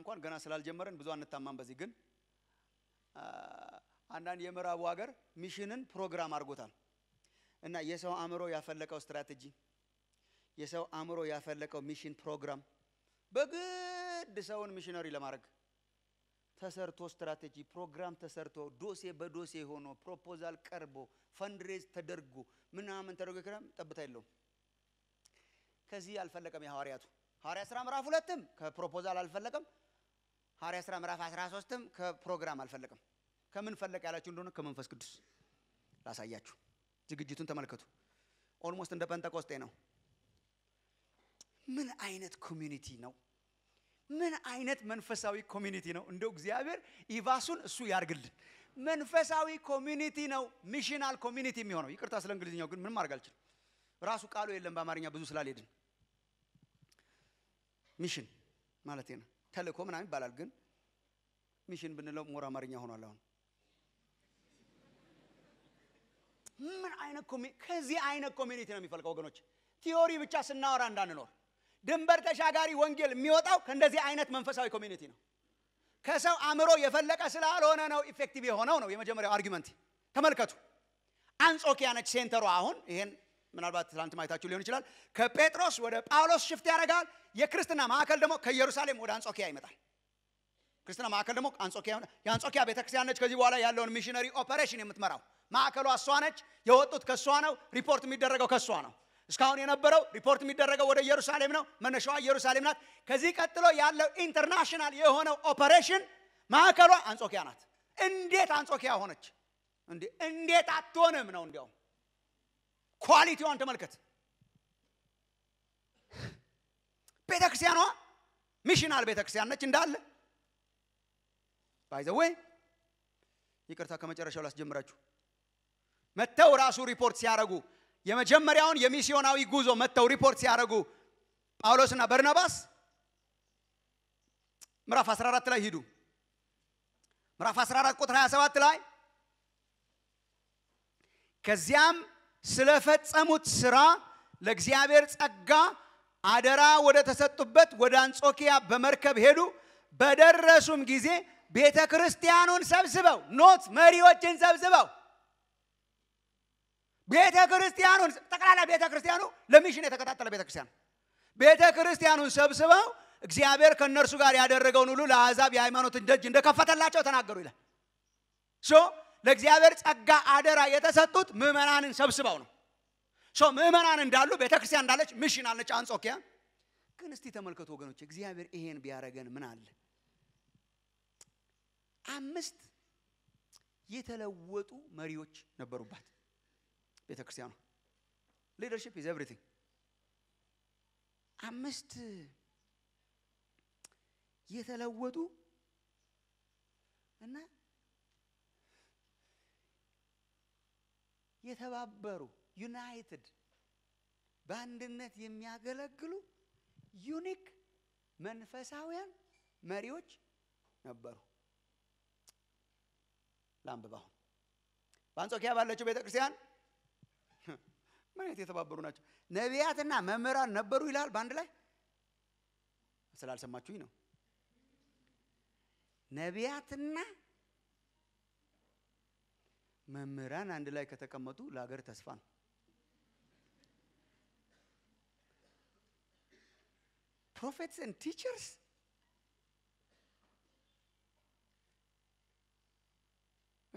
እንኳን ገና ስላልጀመረን ብዙ አንታማም በዚህ ግን አንዳንድ የምዕራቡ ሀገር ሚሽንን ፕሮግራም አድርጎታል እና የሰው አእምሮ ያፈለቀው ስትራቴጂ የሰው አእምሮ ያፈለቀው ሚሽን ፕሮግራም በግድ ሰውን ሚሽነሪ ለማድረግ ተሰርቶ ስትራቴጂ ፕሮግራም ተሰርቶ ዶሴ በዶሴ ሆኖ ፕሮፖዛል ቀርቦ ፈንድሬዝ ተደርጎ ምናምን ተደርጎ ክረም ጠብታ የለውም። ከዚህ አልፈለቀም። የሐዋርያቱ ሐዋርያ ስራ ምዕራፍ ሁለትም ከፕሮፖዛል አልፈለቀም። ሐዋርያ ሥራ ምዕራፍ 13ም ከፕሮግራም አልፈለቅም። ከምን ፈለቅ ያላችሁ እንደሆነ ከመንፈስ ቅዱስ ላሳያችሁ። ዝግጅቱን ተመልከቱ። ኦልሞስት እንደ ጴንጠቆስጤ ነው። ምን አይነት ኮሚኒቲ ነው? ምን አይነት መንፈሳዊ ኮሚኒቲ ነው? እንደው እግዚአብሔር ኢቫሱን እሱ ያርግልን። መንፈሳዊ ኮሚኒቲ ነው፣ ሚሽናል ኮሚኒቲ የሚሆነው። ይቅርታ ስለ እንግሊዝኛው ግን ምንም አድርግ አልችልም። ራሱ ቃሉ የለም በአማርኛ ብዙ ስላልሄድን ሚሽን ማለት ነው። ተልእኮ ምናምን ይባላል። ግን ሚሽን ብንለው ሞር አማርኛ ሆኗል። አሁን ምን አይነት ከዚህ አይነት ኮሚኒቲ ነው የሚፈልቀው ወገኖች። ቲዮሪ ብቻ ስናወራ እንዳንኖር። ድንበር ተሻጋሪ ወንጌል የሚወጣው ከእንደዚህ አይነት መንፈሳዊ ኮሚኒቲ ነው። ከሰው አእምሮ የፈለቀ ስላልሆነ ነው ኢፌክቲቭ የሆነው ነው የመጀመሪያው አርጊመንት። ተመልከቱ፣ አንጾኪያ ነች ሴንተሩ አሁን ይሄን ምናልባት ትላንት ማየታችሁ ሊሆን ይችላል። ከጴጥሮስ ወደ ጳውሎስ ሽፍት ያደርጋል። የክርስትና ማዕከል ደግሞ ከኢየሩሳሌም ወደ አንጾኪያ ይመጣል። ክርስትና ማዕከል ደግሞ አንጾኪያ የአንጾኪያ ቤተክርስቲያን ነች። ከዚህ በኋላ ያለውን ሚሽነሪ ኦፐሬሽን የምትመራው ማዕከሏ እሷ ነች። የወጡት ከእሷ ነው። ሪፖርት የሚደረገው ከእሷ ነው። እስካሁን የነበረው ሪፖርት የሚደረገው ወደ ኢየሩሳሌም ነው። መነሻዋ ኢየሩሳሌም ናት። ከዚህ ቀጥሎ ያለው ኢንተርናሽናል የሆነው ኦፐሬሽን ማዕከሏ አንጾኪያ ናት። እንዴት አንጾኪያ ሆነች? እንዴት አትሆንም ነው እንዲያውም ኳሊቲዋን ተመልከት። ቤተ ክርስቲያኗ ሚሽናል ቤተ ክርስቲያን ነች እንዳለ ወይ ይቅርታ ከመጨረሻው ላስጀምራችሁ። መተው ራሱ ሪፖርት ሲያደርጉ የመጀመሪያውን የሚስዮናዊ ጉዞ መተው ሪፖርት ሲያደርጉ ጳውሎስና በርናባስ ምዕራፍ 14 ላይ ሂዱ። ምዕራፍ 14 ቁጥር 27 ላይ ከዚያም ስለፈጸሙት ስራ ለእግዚአብሔር ጸጋ አደራ ወደ ተሰጡበት ወደ አንጾኪያ በመርከብ ሄዱ። በደረሱም ጊዜ ቤተ ክርስቲያኑን ሰብስበው ኖት መሪዎችን ሰብስበው ቤተ ክርስቲያኑን ጠቅላላ ቤተ ክርስቲያኑ ለሚሽን የተቀጣጠለ ቤተ ክርስቲያን ቤተ ክርስቲያኑን ሰብስበው እግዚአብሔር ከእነርሱ ጋር ያደረገውን ሁሉ ለአሕዛብ የሃይማኖትን ደጅ እንደከፈተላቸው ተናገሩ ይላል። ለእግዚአብሔር ጸጋ አደራ የተሰጡት ምዕመናንን ሰብስበው ነው። ሶ ምዕመናን እንዳሉ ቤተክርስቲያን እንዳለች ምሽን አለች አንጾኪያ። ግን እስቲ ተመልከቱ ወገኖች፣ እግዚአብሔር ይሄን ቢያደረገን ምን አለ? አምስት የተለወጡ መሪዎች ነበሩባት ቤተክርስቲያኗ ክርስቲያኗ። ሊደርሽፕ ኢዝ ኤቭሪቲንግ። አምስት የተለወጡ እና የተባበሩ ዩናይትድ በአንድነት የሚያገለግሉ ዩኒክ መንፈሳውያን መሪዎች ነበሩ። ላንብብ አሁን በአንጾኪያ ባለችው ቤተ ክርስቲያን የተባበሩ ናቸው? ነቢያትና መምህራን ነበሩ ይላል በአንድ ላይ ስላልሰማችሁኝ ነው። ነቢያትና መምህራን አንድ ላይ ከተቀመጡ ለሀገር ተስፋ ነው። ፕሮፌትስ ን ቲቸርስ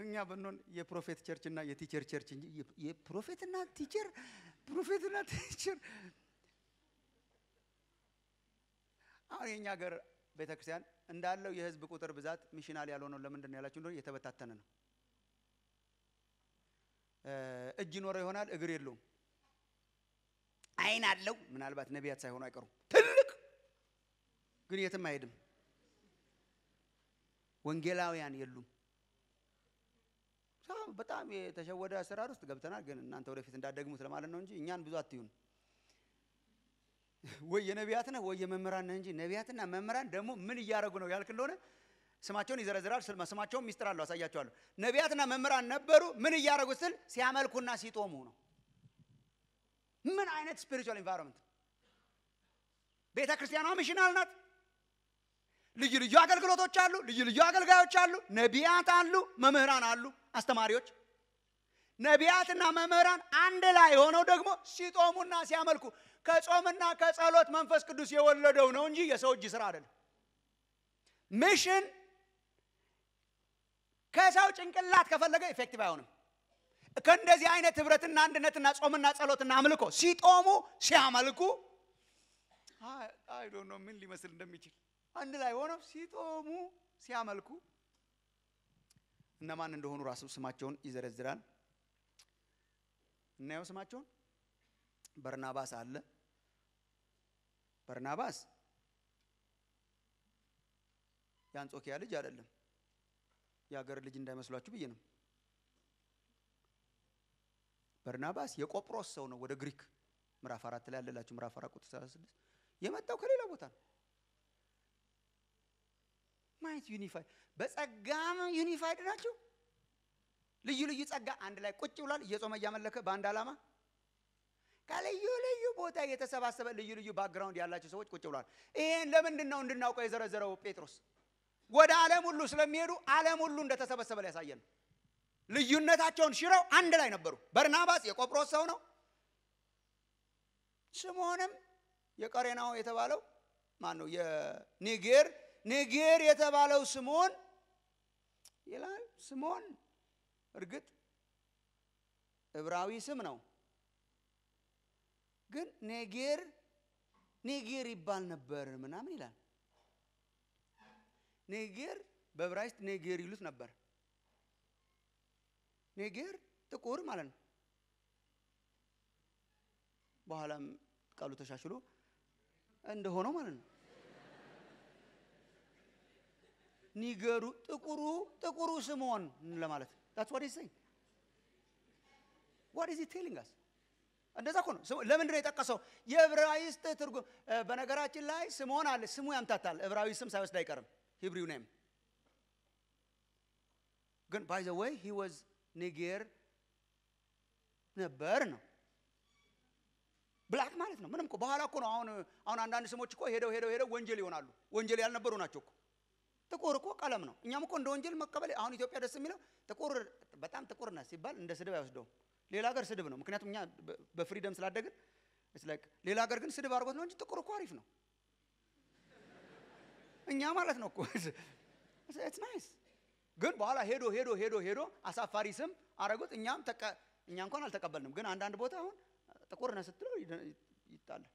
እኛ ብንሆን የፕሮፌት ቸርች እና የቲቸር ቸርች እንጂ ና ቲቸር ና ቲቸር አሁን የእኛ ሀገር ቤተክርስቲያን እንዳለው የህዝብ ቁጥር ብዛት ሚሽናል ያልሆነው ለምንድን ነው ያላችሁ? እንደሆነ የተበታተነ ነው። እጅ ይኖረው ይሆናል፣ እግር የለውም። አይን አለው፣ ምናልባት ነቢያት ሳይሆኑ አይቀሩም። ትልቅ ግን የትም አይሄድም። ወንጌላውያን የሉም። በጣም የተሸወደ አሰራር ውስጥ ገብተናል። ግን እናንተ ወደፊት እንዳደግሙት ለማለት ነው እንጂ እኛን ብዙ አትዩን። ወይ የነቢያት ነህ ወይ የመምህራን ነህ እንጂ ነቢያትና መምህራን ደግሞ ምን እያደረጉ ነው ያልክ እንደሆነ ስማቸውን ይዘረዝራል። ስልማ ስማቸውን ሚስጥር አለው፣ አሳያቸዋለሁ። ነቢያትና መምህራን ነበሩ። ምን እያደረጉ ስል ሲያመልኩና ሲጦሙ ነው። ምን አይነት ስፒሪቹዋል ኢንቫይሮንመንት! ቤተ ክርስቲያኗ ሚሽናል ናት። ልዩ ልዩ አገልግሎቶች አሉ፣ ልዩ ልዩ አገልጋዮች አሉ፣ ነቢያት አሉ፣ መምህራን አሉ፣ አስተማሪዎች። ነቢያትና መምህራን አንድ ላይ ሆነው ደግሞ ሲጦሙና ሲያመልኩ ከጾምና ከጸሎት መንፈስ ቅዱስ የወለደው ነው እንጂ የሰው እጅ ስራ አይደለም። ሚሽን ከሰው ጭንቅላት ከፈለገ ኢፌክቲቭ አይሆንም። ከእንደዚህ አይነት ህብረትና አንድነትና ጾምና ጸሎትና አምልኮ ሲጦሙ ሲያመልኩ አይ ዶንት ኖ ምን ሊመስል እንደሚችል አንድ ላይ ሆነው ሲጦሙ ሲያመልኩ እነማን እንደሆኑ ራሱ ስማቸውን ይዘረዝራል። እናየው ስማቸውን። በርናባስ አለ። በርናባስ የአንጾኪያ ልጅ አይደለም። የአገር ልጅ እንዳይመስሏችሁ ብዬ ነው። በርናባስ የቆጵሮስ ሰው ነው። ወደ ግሪክ ምዕራፍ አራት ላይ ያለላችሁ ምዕራፍ አራት ቁጥር 36 የመጣው ከሌላ ቦታ ነው። ማየት ዩኒፋይድ በጸጋም ዩኒፋይድ ናቸው። ልዩ ልዩ ጸጋ አንድ ላይ ቁጭ ብሏል፣ እየጾመ እያመለከ በአንድ ዓላማ ከልዩ ልዩ ቦታ የተሰባሰበ ልዩ ልዩ ባክግራውንድ ያላቸው ሰዎች ቁጭ ብሏል። ይሄን ለምንድን ነው እንድናውቀው የዘረዘረው ጴጥሮስ? ወደ ዓለም ሁሉ ስለሚሄዱ ዓለም ሁሉ እንደተሰበሰበ ሊያሳየን ልዩነታቸውን ሽረው አንድ ላይ ነበሩ። በርናባስ የቆጵሮስ ሰው ነው። ስምዖንም የቀሬናው የተባለው ማን ነው? የኒጌር ኒጌር የተባለው ስምዖን ይላል። ስምዖን እርግጥ ዕብራዊ ስም ነው፣ ግን ኔጌር ኔጌር ይባል ነበር ምናምን ይላል። ኔጌር በዕብራይስጥ ኔጌር ይሉት ነበር። ኔጌር ጥቁር ማለት ነው። በኋላም ቃሉ ተሻሽሎ እንደሆነው ማለት ነው። ኒገሩ ጥቁሩ ጥቁሩ ስምዖን ለማለት ታትስ ዋት ኢዝ ሴይንግ ዋት ኢዝ ቴሊንግ አስ እንደዛ እኮ ነው። ለምንድን ነው የጠቀሰው? የዕብራይስጥ ትርጉም። በነገራችን ላይ ስምዖን አለ ስሙ ያምታታል። ዕብራዊ ስም ሳይወስድ አይቀርም። Hebrew name. ግን ባይ ዘ ወይ ሂ ዋዝ ኒጌር ነበር ነው ብላክ ማለት ነው። ምንም በኋላ እኮ ነው አሁን አሁን አንዳንድ ስሞች እኮ ሄደው ሄደው ሄደው ወንጀል ይሆናሉ። ወንጀል ያልነበሩ ናቸው እኮ ጥቁር እኮ ቀለም ነው። እኛም እኮ እንደ ወንጀል መቀበል አሁን ኢትዮጵያ ደስ የሚለው ጥቁር በጣም ጥቁር ነህ ሲባል እንደ ስድብ አይወስደውም። ሌላ ሀገር ስድብ ነው፣ ምክንያቱም እኛ በፍሪደም ስላደግን ሌላ ሀገር ግን ስድብ አድርጎት ነው እንጂ ጥቁር እኮ አሪፍ ነው። እኛ ማለት ነው እኮ ኢትስ ናይስ። ግን በኋላ ሄዶ ሄዶ ሄዶ ሄዶ አሳፋሪ ስም አረጉት። እኛም እኛ እንኳን አልተቀበልንም። ግን አንዳንድ ቦታ አሁን ጥቁር ነህ ስትለው ይጣላል፣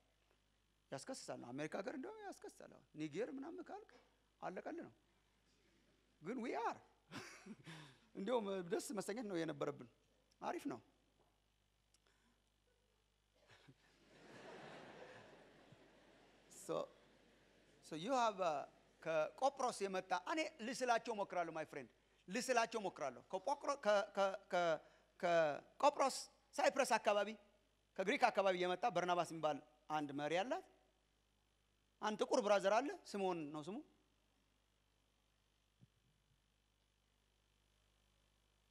ያስከስሳል። ነው አሜሪካ ሀገር እንደው ያስከስሳል። አሁን ኒጌር ምናምን ካልክ አለቀል ነው። ግን ዊ አር እንዲሁም ደስ መሰኘት ነው የነበረብን። አሪፍ ነው። ሶ ዩ ሃቭ ከቆጵሮስ የመጣ እኔ ልስላቸው ሞክራለሁ። ማይ ፍሬንድ ልስላቸው ሞክራለሁ። ከቆጵሮስ ሳይፕረስ አካባቢ ከግሪክ አካባቢ የመጣ በርናባስ የሚባል አንድ መሪ አላት። አንድ ጥቁር ብራዘር አለ። ስምዖን ነው ስሙ።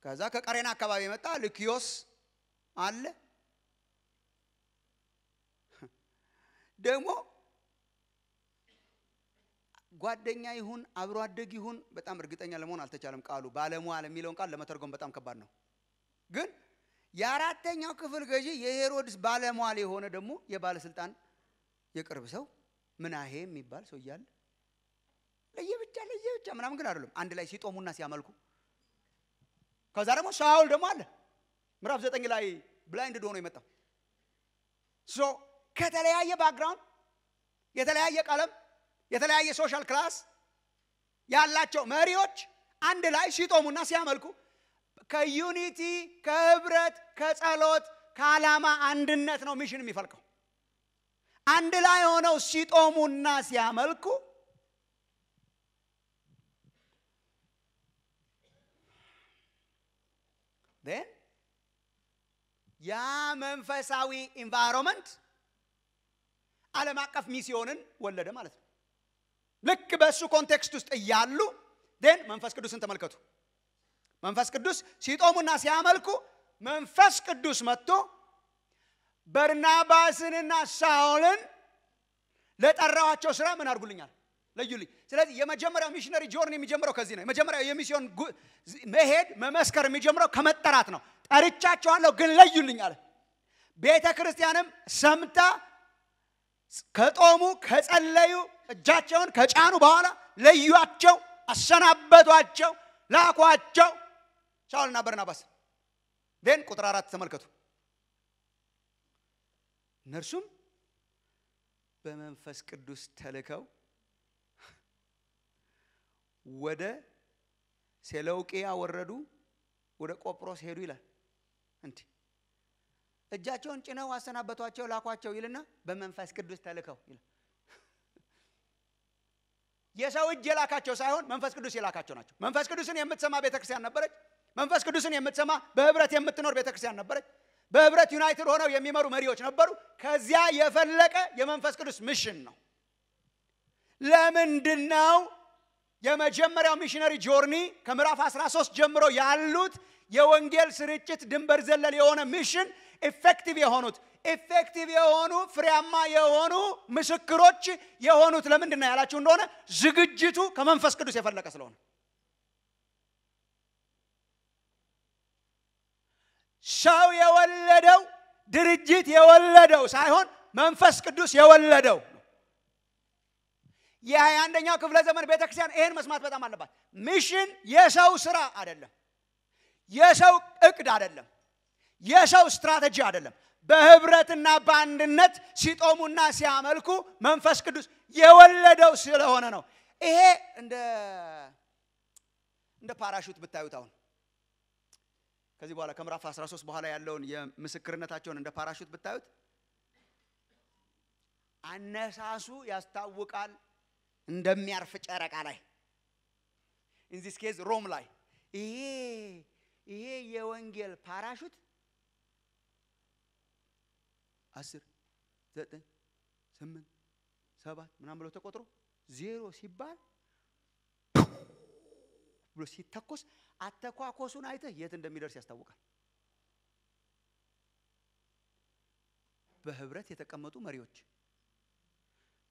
ከዛ ከቀሬና አካባቢ የመጣ ልኪዮስ አለ ደግሞ ጓደኛ ይሁን አብሮ አደግ ይሁን በጣም እርግጠኛ ለመሆን አልተቻለም። ቃሉ ባለሟል የሚለውን ቃል ለመተርጎም በጣም ከባድ ነው። ግን የአራተኛው ክፍል ገዢ የሄሮድስ ባለሟል የሆነ ደግሞ የባለስልጣን የቅርብ ሰው ምናሄ የሚባል ሰው እያለ ለየብቻ ለየብቻ ምናምን ግን አይደለም አንድ ላይ ሲጦሙና ሲያመልኩ ከዛ ደግሞ ሳውል ደግሞ አለ ምዕራፍ ዘጠኝ ላይ ብላይንድ ሆኖ የመጣው ሶ ከተለያየ ባክግራውንድ የተለያየ ቀለም የተለያየ ሶሻል ክላስ ያላቸው መሪዎች አንድ ላይ ሲጦሙና ሲያመልኩ ከዩኒቲ ከህብረት ከጸሎት ከዓላማ አንድነት ነው ሚሽን የሚፈልቀው አንድ ላይ ሆነው ሲጦሙና ሲያመልኩ ያ መንፈሳዊ ኢንቫይሮንመንት ዓለም አቀፍ ሚስዮንን ወለደ ማለት ነው ልክ በእሱ ኮንቴክስት ውስጥ እያሉ ን መንፈስ ቅዱስን ተመልከቱ። መንፈስ ቅዱስ ሲጦሙና ሲያመልኩ መንፈስ ቅዱስ መጥቶ በርናባስንና ሳውልን ለጠራዋቸው ስራ ምን አድርጉልኛል? ለዩልኝ። ስለዚህ የመጀመሪያው ሚሽነሪ ጆርን የሚጀምረው ከዚህ ነው። የመጀመሪያው የሚስዮን መሄድ መመስከር የሚጀምረው ከመጠራት ነው። ጠርቻቸኋለሁ ግን ለዩልኝ አለ። ቤተ ክርስቲያንም ሰምታ ከጦሙ ከጸለዩ እጃቸውን ከጫኑ በኋላ ለዩአቸው፣ አሰናበቷቸው፣ ላኳቸው ሻውልና በርናባስ። ቤን ቁጥር አራት ተመልከቱ። እነርሱም በመንፈስ ቅዱስ ተልከው ወደ ሴለውቅያ ወረዱ፣ ወደ ቆጵሮስ ሄዱ ይላል እንዲህ እጃቸውን ጭነው አሰናበቷቸው፣ ላኳቸው ይልና በመንፈስ ቅዱስ ተልከው ይል የሰው እጅ የላካቸው ሳይሆን መንፈስ ቅዱስ የላካቸው ናቸው። መንፈስ ቅዱስን የምትሰማ ቤተክርስቲያን ነበረች። መንፈስ ቅዱስን የምትሰማ በህብረት የምትኖር ቤተክርስቲያን ነበረች። በህብረት ዩናይትድ ሆነው የሚመሩ መሪዎች ነበሩ። ከዚያ የፈለቀ የመንፈስ ቅዱስ ሚሽን ነው። ለምንድነው የመጀመሪያው ሚሽነሪ ጆርኒ ከምዕራፍ 13 ጀምሮ ያሉት የወንጌል ስርጭት ድንበር ዘለል የሆነ ሚሽን ኢፌክቲቭ የሆኑት ኢፌክቲቭ የሆኑ ፍሬያማ የሆኑ ምስክሮች የሆኑት ለምንድን ነው ያላችሁ እንደሆነ ዝግጅቱ ከመንፈስ ቅዱስ የፈለቀ ስለሆነ ሰው የወለደው ድርጅት የወለደው ሳይሆን መንፈስ ቅዱስ የወለደው የሀያ አንደኛው ክፍለ ዘመን ቤተክርስቲያን ይህን መስማት በጣም አለባት። ሚሽን የሰው ስራ አይደለም። የሰው እቅድ አይደለም፣ የሰው ስትራቴጂ አይደለም። በህብረትና በአንድነት ሲጦሙና ሲያመልኩ መንፈስ ቅዱስ የወለደው ስለሆነ ነው። ይሄ እንደ እንደ ፓራሹት ብታዩት አሁን ከዚህ በኋላ ከምዕራፍ 13 በኋላ ያለውን የምስክርነታቸውን እንደ ፓራሹት ብታዩት አነሳሱ ያስታውቃል። እንደሚያርፍ ጨረቃ ላይ ኢንዚስ ኬዝ ሮም ላይ ይሄ ይሄ የወንጌል ፓራሹት አስር ዘጠኝ ስምንት ሰባት ምናም ብሎ ተቆጥሮ ዜሮ ሲባል ብሎ ሲተኮስ አተኳኮሱን አይተህ የት እንደሚደርስ ያስታውቃል። በህብረት የተቀመጡ መሪዎች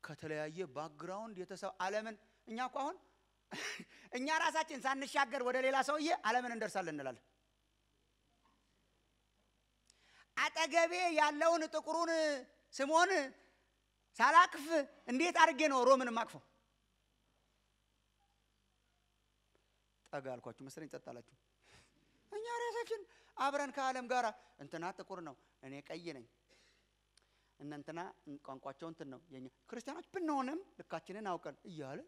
ከተለያየ ባክግራውንድ የተሰ አለምን እኛ እኮ አሁን እኛ ራሳችን ሳንሻገር ወደ ሌላ ሰውዬ አለምን እንደርሳለን እንላለን። አጠገቤ ያለውን ጥቁሩን ስሞን ሳላክፍ እንዴት አድርጌ ነው ሮምን ማቅፈው? ጠጋ አልኳችሁ መሰለኝ፣ ጸጥ እኛ ራሳችን አብረን ከዓለም ጋር እንትና ጥቁር ነው፣ እኔ ቀይ ነኝ፣ እነንትና ቋንቋቸው እንትን ነው፣ የኛ ክርስቲያኖች ብንሆንም ልካችንን አውቀን እያለ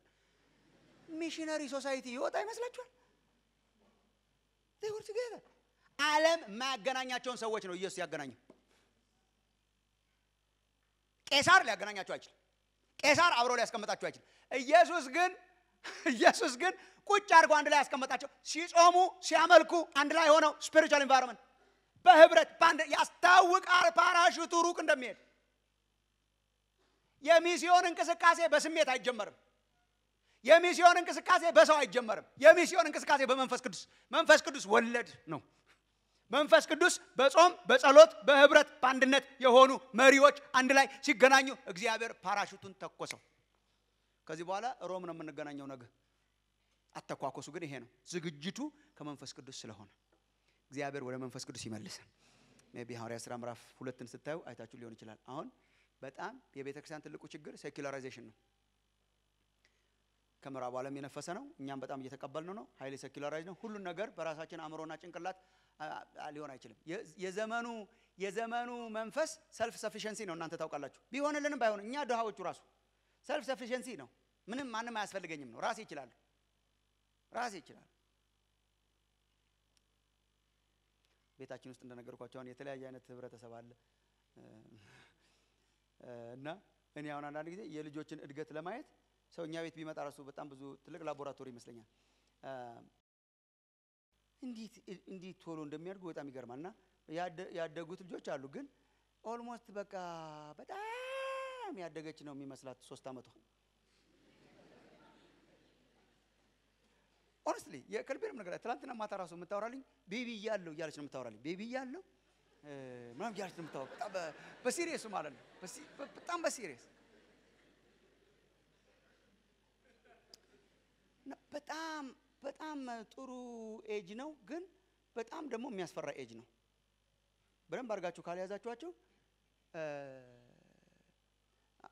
ሚሽነሪ ሶሳይቲ ይወጣ ይመስላችኋል? ወር ትገዘ ዓለም የማያገናኛቸውን ሰዎች ነው ኢየሱስ ያገናኘው። ቄሳር ሊያገናኛቸው አይችልም። ቄሳር አብሮ ሊያስቀምጣቸው አይችልም። ኢየሱስ ግን ኢየሱስ ግን ቁጭ አድርጎ አንድ ላይ ያስቀመጣቸው። ሲጾሙ ሲያመልኩ አንድ ላይ ሆነው ስፒሪቹዋል ኢንቫይሮንመንት በህብረት በአንድ ያስታውቃል። ፓራሹቱ ሩቅ እንደሚሄድ የሚስዮን እንቅስቃሴ በስሜት አይጀመርም። የሚስዮን እንቅስቃሴ በሰው አይጀመርም። የሚስዮን እንቅስቃሴ በመንፈስ ቅዱስ መንፈስ ቅዱስ ወለድ ነው። መንፈስ ቅዱስ በጾም በጸሎት በህብረት በአንድነት የሆኑ መሪዎች አንድ ላይ ሲገናኙ እግዚአብሔር ፓራሹቱን ተኮሰው። ከዚህ በኋላ ሮም ነው የምንገናኘው ነገ። አተኳኮሱ ግን ይሄ ነው። ዝግጅቱ ከመንፈስ ቅዱስ ስለሆነ እግዚአብሔር ወደ መንፈስ ቅዱስ ይመልሰን። ሜይ ቢ ሐዋርያ ሥራ ምዕራፍ ሁለትን ስታዩ አይታችሁ ሊሆን ይችላል። አሁን በጣም የቤተ ክርስቲያን ትልቁ ችግር ሴኩላራይዜሽን ነው። ከምዕራቡ ዓለም የነፈሰ ነው። እኛም በጣም እየተቀበልን ነው። ሀይሌ ሰኪላራይዝ ነው። ሁሉን ነገር በራሳችን አእምሮና ጭንቅላት ሊሆን አይችልም። የዘመኑ የዘመኑ መንፈስ ሰልፍ ሰፊሽንሲ ነው። እናንተ ታውቃላችሁ። ቢሆንልንም ባይሆን እኛ ድሃዎቹ ራሱ ሰልፍ ሰፊሽንሲ ነው። ምንም ማንም አያስፈልገኝም ነው። ራሴ ይችላል፣ ራሴ ይችላል። ቤታችን ውስጥ እንደነገርኳቸው አሁን የተለያየ አይነት ህብረተሰብ አለ እና እኔ አሁን አንዳንድ ጊዜ የልጆችን እድገት ለማየት ሰው እኛ ቤት ቢመጣ ራሱ በጣም ብዙ ትልቅ ላቦራቶሪ ይመስለኛል። እንዴት እንዴት ቶሎ እንደሚያድጉ በጣም ይገርማል። እና ያደጉት ልጆች አሉ፣ ግን ኦልሞስት በቃ በጣም ያደገች ነው የሚመስላት ሶስት ዓመቷ ኦነስትሊ የከልቤንም ነገር ትናንትና ማታ ራሱ የምታወራልኝ ቤቢ እያለሁ እያለች ነው የምታወራልኝ። ቤቢ እያለሁ ምናምን እያለች ነው የምታወራው። በጣም በሲሪየሱ ማለት ነው። በጣም በሲሪየስ በጣም በጣም ጥሩ ኤጅ ነው፣ ግን በጣም ደግሞ የሚያስፈራ ኤጅ ነው። በደንብ አድርጋችሁ ካልያዛችኋቸው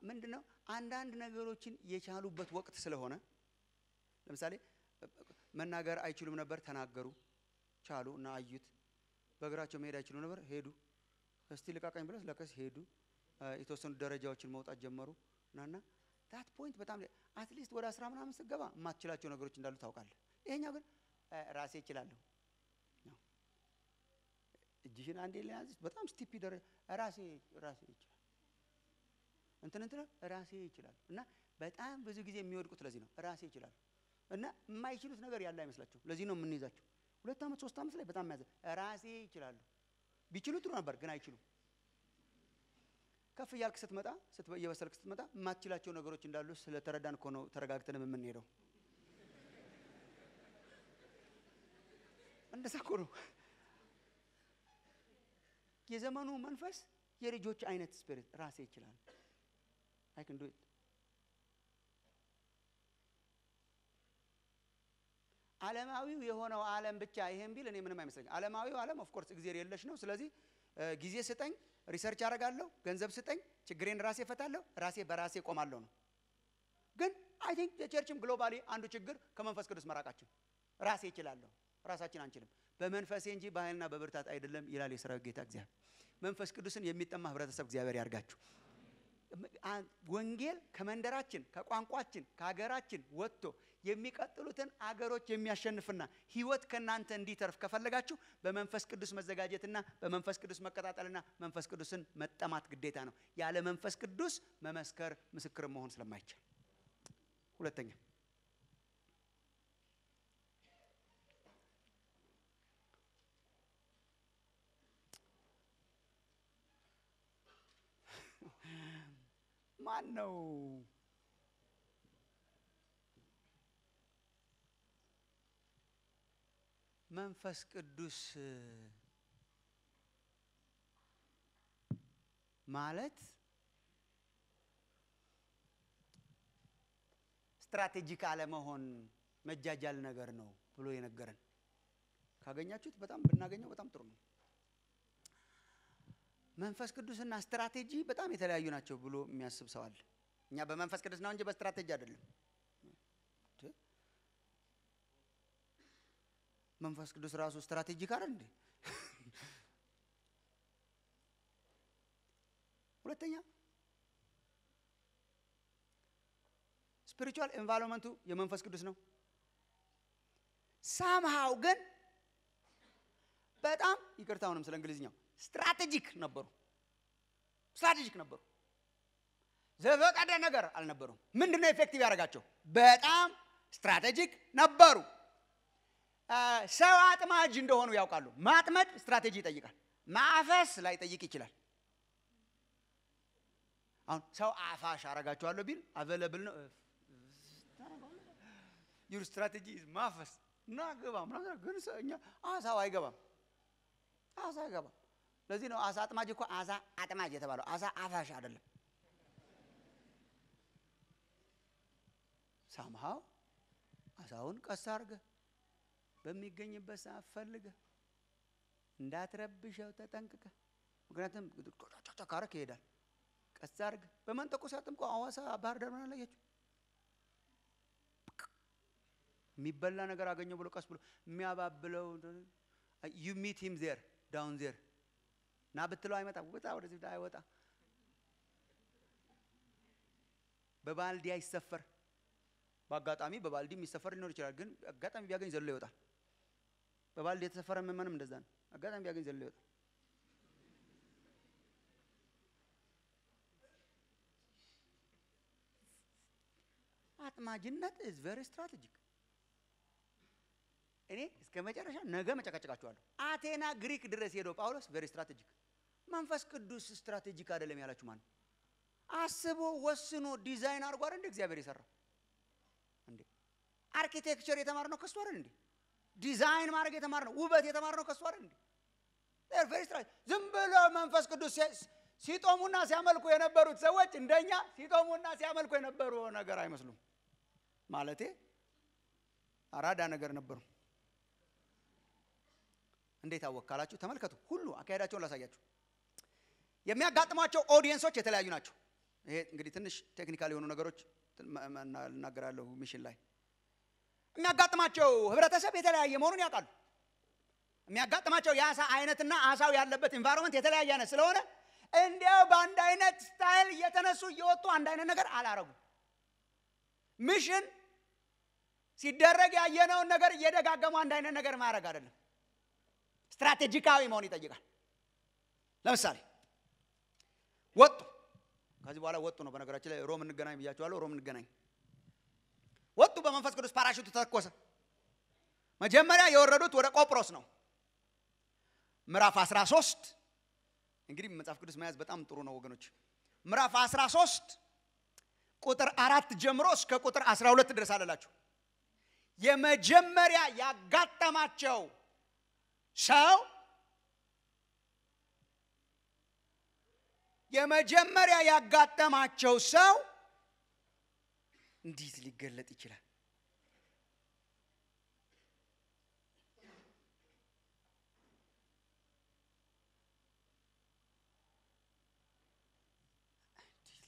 ምንድን ነው አንዳንድ ነገሮችን የቻሉበት ወቅት ስለሆነ ለምሳሌ መናገር አይችሉም ነበር፣ ተናገሩ፣ ቻሉ እና አዩት። በእግራቸው መሄድ አይችሉም ነበር፣ ሄዱ። እስቲ ልቃቀኝ ብለስ ለከስ ሄዱ። የተወሰኑ ደረጃዎችን መውጣት ጀመሩ እናና ታት ፖይንት በጣም አትሊስት ወደ አስራ ምናምን ስገባ የማትችላቸው ነገሮች እንዳሉ ታውቃለህ። ይሄኛው ግን ራሴ እችላለሁ እጅሽን አንዴ ለያዝ በጣም ስቲፒ ደረ ራሴ ራሴ ይችላል እንትን እንትን ራሴ ይችላል። እና በጣም ብዙ ጊዜ የሚወድቁት ለዚህ ነው ራሴ ይችላል። እና የማይችሉት ነገር ያለ አይመስላቸው። ለዚህ ነው የምንይዛቸው። ሁለት ዓመት ሶስት ዓመት ላይ በጣም ያዘ ራሴ ይችላሉ ቢችሉ ጥሩ ነበር ግን አይችሉም። ከፍ እያልክ ስትመጣ እየበሰልክ ስትመጣ የማትችላቸው ነገሮች እንዳሉ ስለተረዳን እኮ ነው ተረጋግተን የምንሄደው። እንደዛ እኮ ነው። የዘመኑ መንፈስ የልጆች አይነት ስፒሪት ራሴ ይችላል አይ ክን ዱ ኢት የሆነው አለም ብቻ ይሄን ቢል እኔ ምንም አይመስለኝ። አለማዊው አለም ኦፍኮርስ እግዜር የለሽ ነው። ስለዚህ ጊዜ ስጠኝ፣ ሪሰርች አደርጋለሁ፣ ገንዘብ ስጠኝ፣ ችግሬን ራሴ እፈታለሁ፣ ራሴ በራሴ እቆማለሁ ነው። ግን አይ ቲንክ የቸርችም ግሎባሊ አንዱ ችግር ከመንፈስ ቅዱስ መራቃችን። ራሴ እችላለሁ፣ ራሳችን አንችልም። በመንፈሴ እንጂ በኃይልና በብርታት አይደለም ይላል የሰራዊት ጌታ እግዚአብሔር። መንፈስ ቅዱስን የሚጠማ ህብረተሰብ እግዚአብሔር ያርጋችሁ። ወንጌል ከመንደራችን፣ ከቋንቋችን፣ ከሀገራችን ወጥቶ የሚቀጥሉትን አገሮች የሚያሸንፍና ህይወት ከእናንተ እንዲተርፍ ከፈለጋችሁ በመንፈስ ቅዱስ መዘጋጀትና በመንፈስ ቅዱስ መቀጣጠልና መንፈስ ቅዱስን መጠማት ግዴታ ነው። ያለ መንፈስ ቅዱስ መመስከር፣ ምስክር መሆን ስለማይቻል። ሁለተኛ ማን ነው መንፈስ ቅዱስ ማለት ስትራቴጂክ አለመሆን መጃጃል ነገር ነው ብሎ የነገረን ካገኛችሁት በጣም ብናገኘው በጣም ጥሩ ነው። መንፈስ ቅዱስና ስትራቴጂ በጣም የተለያዩ ናቸው ብሎ የሚያስብ ሰው አለ። እኛ በመንፈስ ቅዱስ ነው እንጂ በስትራቴጂ አይደለም። መንፈስ ቅዱስ ራሱ ስትራቴጂክ አይደል እንዴ? ሁለተኛ ስፒሪቹዋል ኤንቫይሮንመንቱ የመንፈስ ቅዱስ ነው። ሳምሃው ግን በጣም ይቅርታ፣ አሁንም ስለ እንግሊዝኛው ስትራቴጂክ ነበሩ፣ ስትራቴጂክ ነበሩ። ዘፈቀደ ነገር አልነበሩም። ምንድነው ኤፌክቲቭ ያደረጋቸው? በጣም ስትራቴጂክ ነበሩ። ሰው አጥማጅ እንደሆኑ ያውቃሉ። ማጥመድ ስትራቴጂ ይጠይቃል። ማፈስ ላይ ጠይቅ ይችላል። አሁን ሰው አፋሽ አረጋችኋለሁ ቢል አቬለብል ነው። ዩር ስትራቴጂ ማፈስ እና ነገር ግን እኛ አሳው አይገባም። አሳ አይገባም። ለዚህ ነው አሳ አጥማጅ እኮ አሳ አጥማጅ የተባለው አሳ አፋሽ አይደለም። ሳምሃው አሳውን ቀስ አድርገህ በሚገኝበት ሰዓት ፈልገህ እንዳትረብሸው ተጠንቅቀህ። ምክንያቱም ካረክ ይሄዳል። ቀስ አድርገህ በመንጠቆ ሲያጥምቆ አዋሳ፣ ባህር ዳር ምናምን አላያችሁ የሚበላ ነገር አገኘው ብሎ ቀስ ብሎ የሚያባብለው ዩ ሚት ሂም ዜር ዳውን ዜር ና ብትለው አይመጣ ወጣ ወደዚህ አይወጣ በባልዲ አይሰፈር። በአጋጣሚ በባልዲ የሚሰፈር ሊኖር ይችላል፣ ግን አጋጣሚ ቢያገኝ ዘሎ ይወጣል። በባልድ የተሰፈረ ምእመንም እንደዛ ነው። አጋጣሚ ቢያገኝ ዘሎ ይወጣል። አጥማጅነት ኢዝ ቬሪ ስትራቴጂክ። እኔ እስከ መጨረሻ ነገ መጨቃጨቃችኋለሁ። አቴና ግሪክ ድረስ ሄዶ ጳውሎስ ቬሪ ስትራቴጂክ። መንፈስ ቅዱስ ስትራቴጂክ አይደለም ያላችሁ ማለት አስቦ ወስኖ ዲዛይን አድርጓል እንደ እግዚአብሔር የሰራው እንዴ? አርኪቴክቸር የተማርነው ከሱ አይደል እንዴ? ዲዛይን ማድረግ የተማር ነው። ውበት የተማር ነው ከእሱ አይደል ዝም ብሎ መንፈስ ቅዱስ ሲጦሙና ሲያመልኩ የነበሩት ሰዎች እንደኛ ሲጦሙና ሲያመልኩ የነበሩ ነገር አይመስሉም። ማለቴ አራዳ ነገር ነበሩ። እንዴት አወካላችሁ? ተመልከቱ። ሁሉ አካሄዳቸውን ላሳያችሁ። የሚያጋጥሟቸው ኦዲየንሶች የተለያዩ ናቸው። ይሄ እንግዲህ ትንሽ ቴክኒካል የሆኑ ነገሮች ልናገራለሁ ሚሽን ላይ የሚያጋጥማቸው ህብረተሰብ የተለያየ መሆኑን ያውቃሉ። የሚያጋጥማቸው የአሳ አይነትና አሳው ያለበት ኢንቫይሮንመንት የተለያየ አይነት ስለሆነ እንዲያው በአንድ አይነት ስታይል እየተነሱ እየወጡ አንድ አይነት ነገር አላረጉም። ሚሽን ሲደረግ ያየነውን ነገር እየደጋገሙ አንድ አይነት ነገር ማድረግ አይደለም፣ ስትራቴጂካዊ መሆን ይጠይቃል። ለምሳሌ ወጡ፣ ከዚህ በኋላ ወጡ ነው። በነገራችን ላይ ሮም እንገናኝ ብያቸዋለሁ። ሮም እንገናኝ ወጡ። በመንፈስ ቅዱስ ፓራሹት ተተኮሰ። መጀመሪያ የወረዱት ወደ ቆጵሮስ ነው። ምዕራፍ 13 እንግዲህ መጽሐፍ ቅዱስ መያዝ በጣም ጥሩ ነው ወገኖች። ምዕራፍ 13 ቁጥር አራት ጀምሮ እስከ ቁጥር 12 ድረስ አለላችሁ። የመጀመሪያ ያጋጠማቸው ሰው የመጀመሪያ ያጋጠማቸው ሰው እንዴት ሊገለጥ ይችላል? እንዴት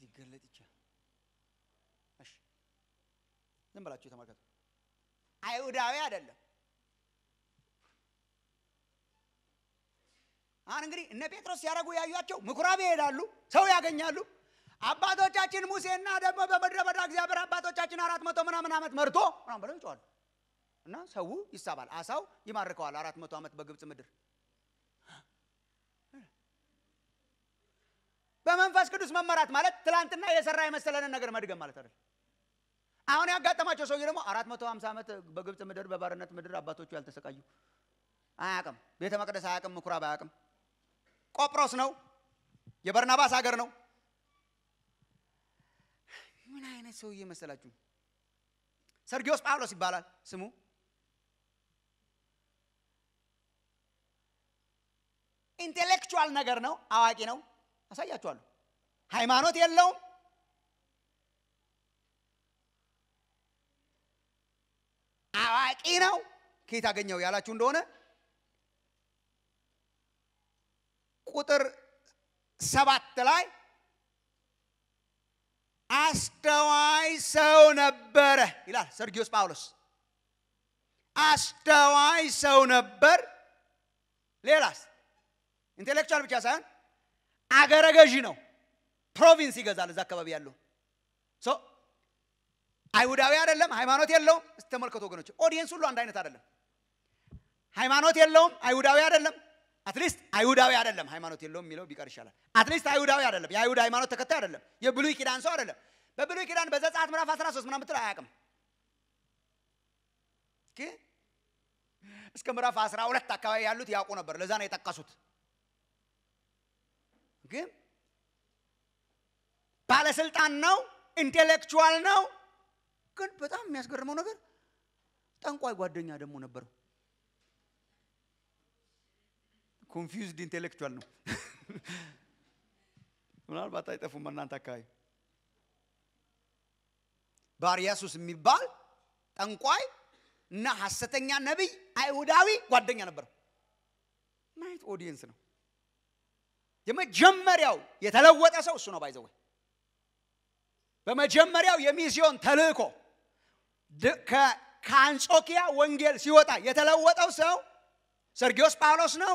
ሊገለጥ ይችላል? እሺ ዝም ብላችሁ ተመልከቱ። አይሁዳዊ አይደለም። አሁን እንግዲህ እነ ጴጥሮስ ሲያደርጉ ያዩቸው ምኩራብ ይሄዳሉ፣ ሰው ያገኛሉ፣ አባቶቻችን ሙሴና ደግሞ በምድረ በዳ እግዚአብሔር አባቶቻችን አራት መቶ ምናምን ዓመት መርቶ ምናምን ብለው ይጮዋል እና ሰው ይሳባል፣ አሳው ይማርከዋል። አራት መቶ ዓመት በግብፅ ምድር በመንፈስ ቅዱስ መመራት ማለት ትላንትና የሰራ የመሰለንን ነገር መድገም ማለት አይደል። አሁን ያጋጠማቸው ሰውዬ ደግሞ አራት መቶ ሀምሳ ዓመት በግብፅ ምድር በባርነት ምድር አባቶቹ ያልተሰቃዩ አያቅም፣ ቤተ መቅደስ አያቅም፣ ምኩራብ አያቅም። ቆጵሮስ ነው፣ የበርናባስ ሀገር ነው። ምን አይነት ሰውዬ መሰላችሁ? ሰርጊዮስ ጳውሎስ ይባላል ስሙ። ኢንቴሌክቹዋል ነገር ነው፣ አዋቂ ነው። አሳያችኋለሁ። ሃይማኖት የለውም። አዋቂ ነው። ከየት አገኘው ያላችሁ እንደሆነ ቁጥር ሰባት ላይ አስተዋይ ሰው ነበረ ይላል ሰርጊዮስ ጳውሎስ። አስተዋይ ሰው ነበር። ሌላስ ኢንቴሌክቹዋል ብቻ ሳይሆን አገረ ገዢ ነው። ፕሮቪንስ ይገዛል እዛ አካባቢ ያለው ሶ አይሁዳዊ አይደለም፣ ሃይማኖት የለውም። ስተመልከቱ ወገኖች፣ ኦዲየንስ ሁሉ አንድ አይነት አይደለም። ሃይማኖት የለውም፣ አይሁዳዊ አይደለም፣ አትሊስት አይሁዳዊ አይደለም። ሃይማኖት የለውም የሚለው ቢቀር ይሻላል። አትሊስት አይሁዳዊ አይደለም። የአይሁድ ሃይማኖት ተከታይ አይደለም። የብሉይ ኪዳን ሰው አይደለም። በብሉይ ኪዳን በዘጸአት ምዕራፍ 13 ምናምን ብትል አያውቅም። እስከ ምዕራፍ 12 አካባቢ ያሉት ያውቁ ነበር። ለዛ ነው የጠቀሱት። ግን ባለስልጣን ነው፣ ኢንቴሌክቹዋል ነው። ግን በጣም የሚያስገርመው ነገር ጠንቋይ ጓደኛ ደግሞ ነበረው። ኮንፊውዝድ ኢንቴሌክቹዋል ነው። ምናልባት አይጠፉም እናንተ አካባቢ። ባርያሱስ የሚባል ጠንቋይ እና ሐሰተኛ ነቢይ አይሁዳዊ ጓደኛ ነበረው። ማየት ኦዲየንስ ነው። የመጀመሪያው የተለወጠ ሰው እሱ ነው። ባይዘወይ በመጀመሪያው የሚስዮን ተልእኮ ከአንጾኪያ ወንጌል ሲወጣ የተለወጠው ሰው ሰርጊዮስ ጳውሎስ ነው።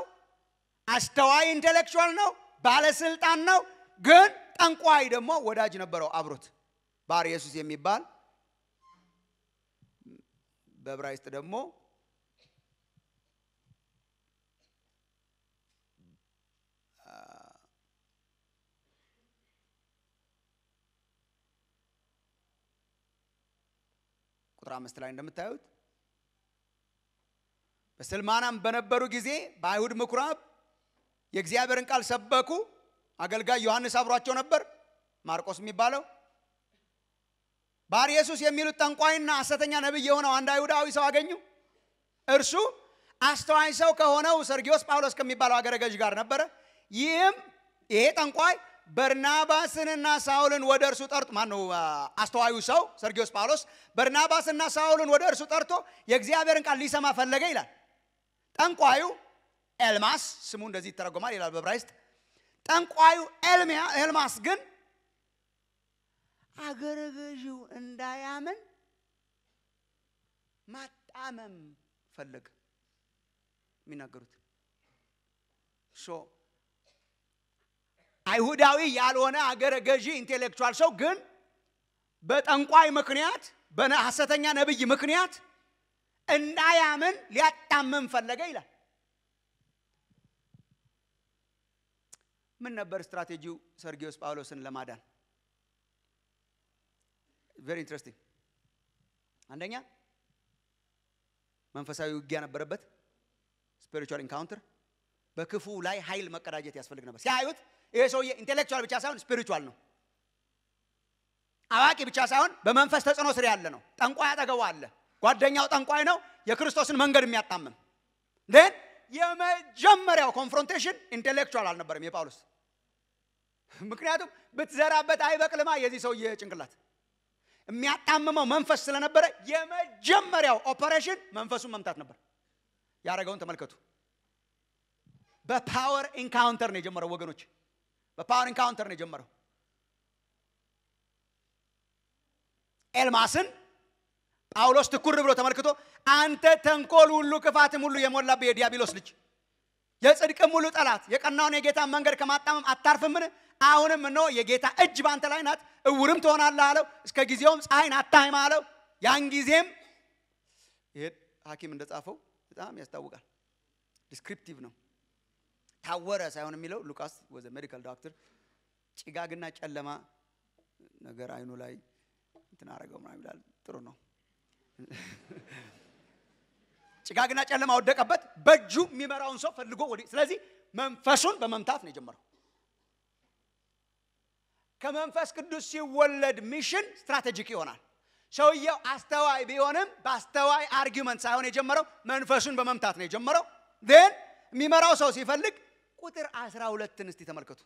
አስተዋይ ኢንቴሌክቹዋል ነው፣ ባለስልጣን ነው። ግን ጠንቋይ ደግሞ ወዳጅ ነበረው አብሮት ባር ኢየሱስ የሚባል በዕብራይስጥ ደግሞ ቁጥር አምስት ላይ እንደምታዩት በስልማናም በነበሩ ጊዜ በአይሁድ ምኩራብ የእግዚአብሔርን ቃል ሰበኩ። አገልጋይ ዮሐንስ አብሯቸው ነበር፣ ማርቆስ የሚባለው ባር ኢየሱስ የሚሉት ጠንቋይና አሰተኛ ነቢይ የሆነው አንድ አይሁዳዊ ሰው አገኙ። እርሱ አስተዋይ ሰው ከሆነው ሰርጊዮስ ጳውሎስ ከሚባለው አገረ ገዥ ጋር ነበረ። ይህም ይሄ ጠንቋይ በርናባስንና ሳውልን ወደ እርሱ ጠርቶ ማነው አስተዋዩ ሰው ሰርጊዮስ ጳውሎስ በርናባስና ሳውልን ወደ እርሱ ጠርቶ የእግዚአብሔርን ቃል ሊሰማ ፈለገ ይላል። ጠንቋዩ ኤልማስ ስሙ እንደዚህ ይተረጎማል ይላል በዕብራይስጥ። ጠንቋዩ ኤልማስ ግን አገረ ገዢው እንዳያምን ማጣመም ፈለገ የሚናገሩት ሶ አይሁዳዊ ያልሆነ አገረ ገዢ ኢንቴሌክቹዋል ሰው ግን በጠንቋይ ምክንያት በሐሰተኛ ነብይ ምክንያት እንዳያምን ሊያጣምም ፈለገ ይላል። ምን ነበር ስትራቴጂው ሰርጊዮስ ጳውሎስን ለማዳን? ቨሪ ኢንትረስቲንግ። አንደኛ መንፈሳዊ ውጊያ ነበረበት፣ ስፒሪቹዋል ኢንካውንተር። በክፉ ላይ ኃይል መቀዳጀት ያስፈልግ ነበር። ሲያዩት ይሄ ሰውዬ ኢንቴሌክቹዋል ብቻ ሳይሆን ስፒሪቹዋል ነው። አዋቂ ብቻ ሳይሆን በመንፈስ ተጽዕኖ ስር ያለ ነው። ጠንቋይ አጠገቡ አለ። ጓደኛው ጠንቋይ ነው፣ የክርስቶስን መንገድ የሚያጣምም ን የመጀመሪያው ኮንፍሮንቴሽን ኢንቴሌክቹዋል አልነበረም የጳውሎስ ምክንያቱም ብትዘራበት አይበቅልማ። የዚህ ሰውዬ ጭንቅላት የሚያጣምመው መንፈስ ስለነበረ የመጀመሪያው ኦፐሬሽን መንፈሱን መምታት ነበር። ያደረገውን ተመልከቱ። በፓወር ኢንካውንተር ነው የጀመረው ወገኖች፣ በፓወር ኢንካውንተር ነው የጀመረው። ኤልማስን ጳውሎስ ትኩር ብሎ ተመልክቶ አንተ ተንኮል ሁሉ ክፋትም ሁሉ የሞላብህ የዲያብሎስ ልጅ የጽድቅም ሁሉ ጠላት የቀናውን የጌታን መንገድ ከማጣመም አታርፍምን? አሁንም እነሆ የጌታ እጅ ባንተ ላይ ናት፣ እውርም ትሆናለህ አለው። እስከ ጊዜውም ፀሐይን አታይም አለው። ያን ጊዜም ይሄ ሐኪም እንደጻፈው በጣም ያስታውቃል። ዲስክሪፕቲቭ ነው። ታወረ ሳይሆን የሚለው ሉቃስ ወዘ ሜዲካል ዶክተር ጭጋግና ጨለማ ነገር አይኑ ላይ እንትን አረገው ምናምን ይላል። ጥሩ ነው። ጭጋግና ጨለማ ወደቀበት። በእጁ የሚመራውን ሰው ፈልጎ ወዲህ። ስለዚህ መንፈሱን በመምታት ነው የጀመረው። ከመንፈስ ቅዱስ ሲወለድ ሚሽን ስትራቴጂክ ይሆናል። ሰውየው አስተዋይ ቢሆንም በአስተዋይ አርጊመንት ሳይሆን የጀመረው መንፈሱን በመምታት ነው የጀመረው። ን የሚመራው ሰው ሲፈልግ ቁጥር አስራ ሁለትን እስቲ ተመልከቱ።